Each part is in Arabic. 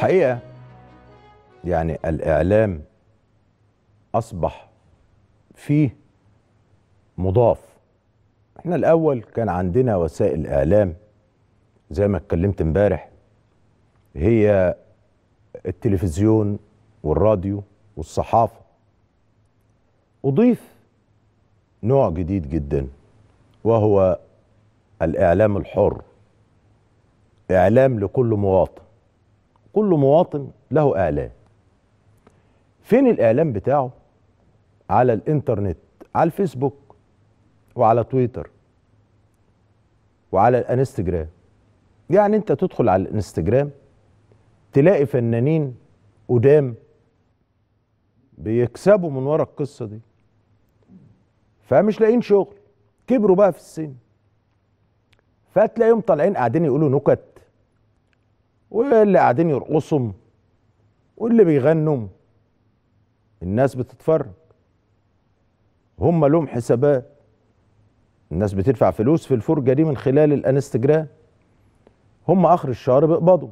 الحقيقه يعني الاعلام اصبح فيه مضاف احنا الاول كان عندنا وسائل اعلام زي ما اتكلمت امبارح هي التلفزيون والراديو والصحافه اضيف نوع جديد جدا وهو الاعلام الحر اعلام لكل مواطن كل مواطن له اعلان فين الاعلان بتاعه على الانترنت على الفيسبوك وعلى تويتر وعلى الانستجرام يعني انت تدخل على الانستجرام تلاقي فنانين قدام بيكسبوا من ورا القصه دي فمش لاقيين شغل كبروا بقى في السن فتلاقيهم طالعين قاعدين يقولوا نكت واللي قاعدين يرقصوا واللي بيغنوا الناس بتتفرج هم لهم حسابات الناس بتدفع فلوس في الفرجة دي من خلال الانستجرام هم اخر الشهر بيقبضوا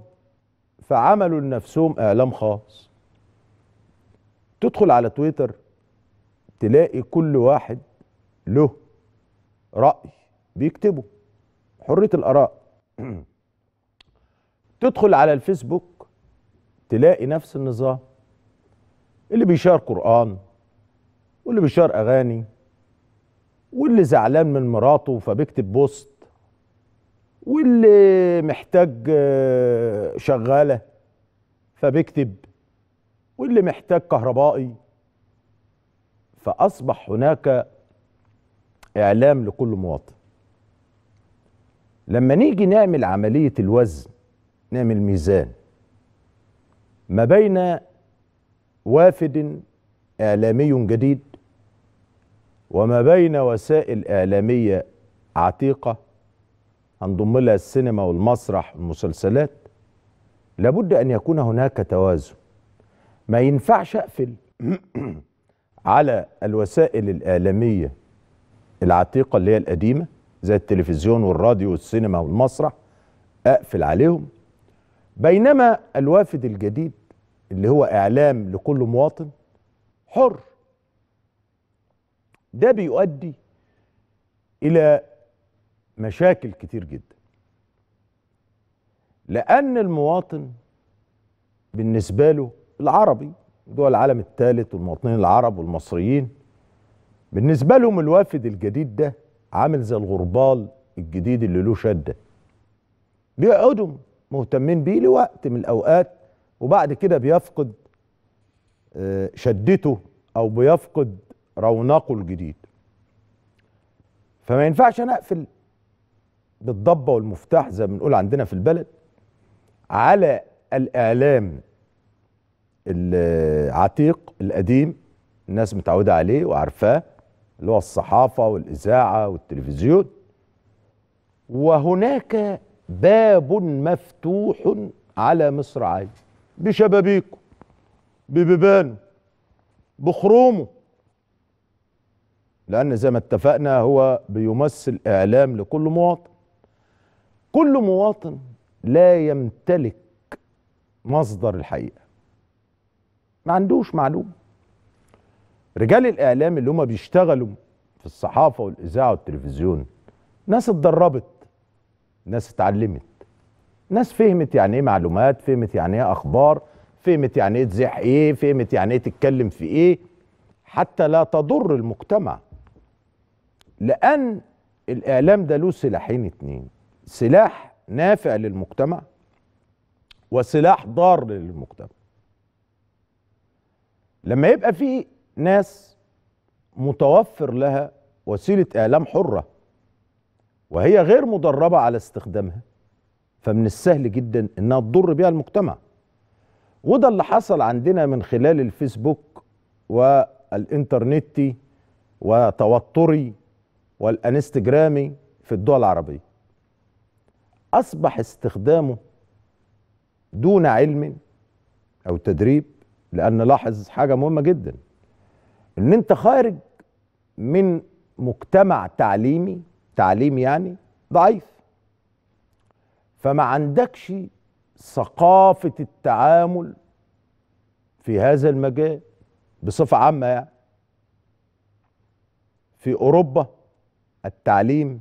فعملوا لنفسهم اعلام خاص تدخل على تويتر تلاقي كل واحد له رأي بيكتبه حرية الآراء تدخل على الفيسبوك تلاقي نفس النظام اللي بيشار قرآن واللي بيشار أغاني واللي زعلان من مراته فبيكتب بوست واللي محتاج آه، شغالة فبيكتب واللي محتاج كهربائي فأصبح هناك إعلام لكل مواطن لما نيجي نعمل عملية الوزن نعمل ميزان ما بين وافد إعلامي جديد وما بين وسائل إعلامية عتيقة هنضم لها السينما والمسرح والمسلسلات لابد أن يكون هناك توازن ما ينفعش أقفل على الوسائل الإعلامية العتيقة اللي هي القديمة زي التلفزيون والراديو والسينما والمسرح أقفل عليهم بينما الوافد الجديد اللي هو اعلام لكل مواطن حر ده بيؤدي الى مشاكل كتير جدا لان المواطن بالنسبه له العربي دول العالم الثالث والمواطنين العرب والمصريين بالنسبه لهم الوافد الجديد ده عامل زي الغربال الجديد اللي له شده بيقعدهم مهتمين بيه لوقت من الاوقات وبعد كده بيفقد آه، شدته او بيفقد رونقه الجديد فما ينفعش انا اقفل بالضبه والمفتاح زي ما بنقول عندنا في البلد على الاعلام العتيق القديم الناس متعوده عليه وعارفاه اللي هو الصحافه والاذاعه والتلفزيون وهناك باب مفتوح على مصر بشبابيكه ببيبانه بخرومه لأن زي ما اتفقنا هو بيمثل إعلام لكل مواطن كل مواطن لا يمتلك مصدر الحقيقة ما عندوش معلومة رجال الإعلام اللي هم بيشتغلوا في الصحافة والإذاعة والتلفزيون ناس اتدربت ناس اتعلمت ناس فهمت يعني ايه معلومات فهمت يعني ايه اخبار فهمت يعني ايه تزيح ايه فهمت يعني ايه تتكلم في ايه حتى لا تضر المجتمع لان الاعلام ده له سلاحين اتنين سلاح نافع للمجتمع وسلاح ضار للمجتمع لما يبقى في ناس متوفر لها وسيله اعلام حره وهي غير مدربة على استخدامها فمن السهل جدا انها تضر بيها المجتمع وده اللي حصل عندنا من خلال الفيسبوك والانترنت وتوتري والانستجرامي في الدول العربية اصبح استخدامه دون علم او تدريب لان لاحظ حاجة مهمة جدا ان انت خارج من مجتمع تعليمي التعليم يعني ضعيف فما عندكش ثقافة التعامل في هذا المجال بصفة عامة يعني في أوروبا التعليم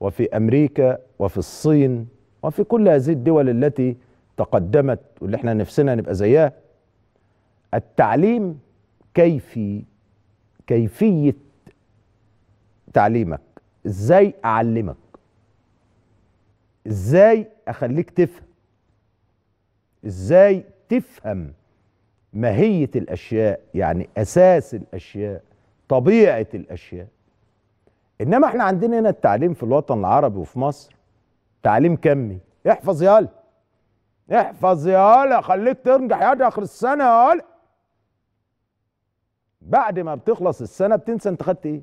وفي أمريكا وفي الصين وفي كل هذه الدول التي تقدمت واللي احنا نفسنا نبقى زيها التعليم كيفي كيفية تعليمك ازاي اعلمك ازاي اخليك تفهم ازاي تفهم ماهيه الاشياء يعني اساس الاشياء طبيعه الاشياء انما احنا عندنا هنا التعليم في الوطن العربي وفي مصر تعليم كمي احفظ يالا احفظ يالا خليك تنجح يا اخر السنه يالا بعد ما بتخلص السنه بتنسى انت خدت ايه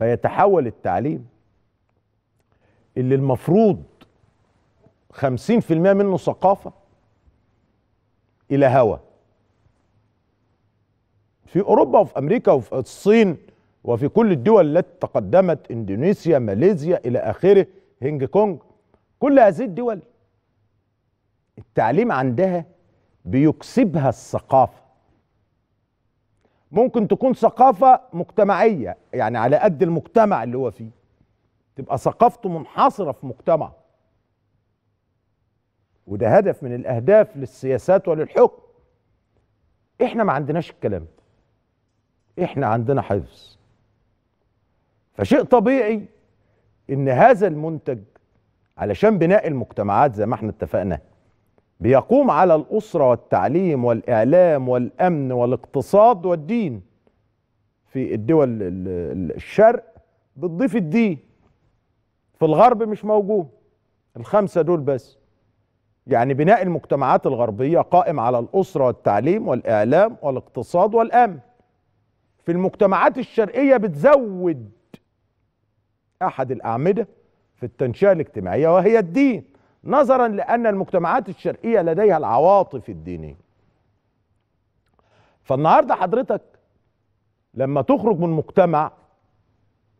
فيتحول التعليم اللي المفروض خمسين في المية منه ثقافة إلى هوى في أوروبا وفي أمريكا وفي الصين وفي كل الدول التي تقدمت إندونيسيا ماليزيا إلى آخره هينج كونج كل هذه الدول التعليم عندها بيكسبها الثقافة ممكن تكون ثقافه مجتمعيه يعني على قد المجتمع اللي هو فيه تبقى ثقافته منحصره في مجتمع وده هدف من الاهداف للسياسات وللحكم احنا ما عندناش الكلام احنا عندنا حفظ فشيء طبيعي ان هذا المنتج علشان بناء المجتمعات زي ما احنا اتفقنا بيقوم على الأسرة والتعليم والإعلام والأمن والاقتصاد والدين في الدول الشرق بتضيف الدين في الغرب مش موجود الخمسة دول بس يعني بناء المجتمعات الغربية قائم على الأسرة والتعليم والإعلام والاقتصاد والأمن في المجتمعات الشرقية بتزود أحد الأعمدة في التنشئة الاجتماعية وهي الدين نظرا لأن المجتمعات الشرقية لديها العواطف الدينية فالنهاردة حضرتك لما تخرج من مجتمع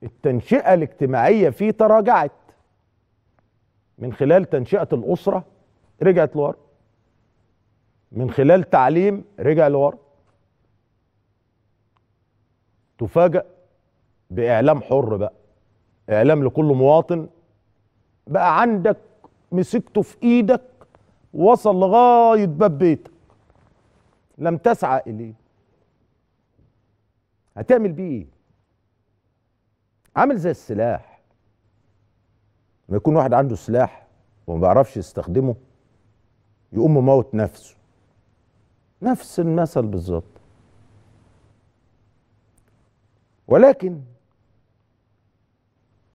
التنشئة الاجتماعية فيه تراجعت من خلال تنشئة الأسرة رجعت لورا من خلال تعليم رجع لورا تفاجأ بإعلام حر بقى إعلام لكل مواطن بقى عندك مسكته في ايدك وصل لغايه باب بيتك لم تسعى اليه هتعمل بيه ايه عامل زي السلاح ما يكون واحد عنده سلاح وما بيعرفش يستخدمه يقوم مموت نفسه نفس المثل بالظبط ولكن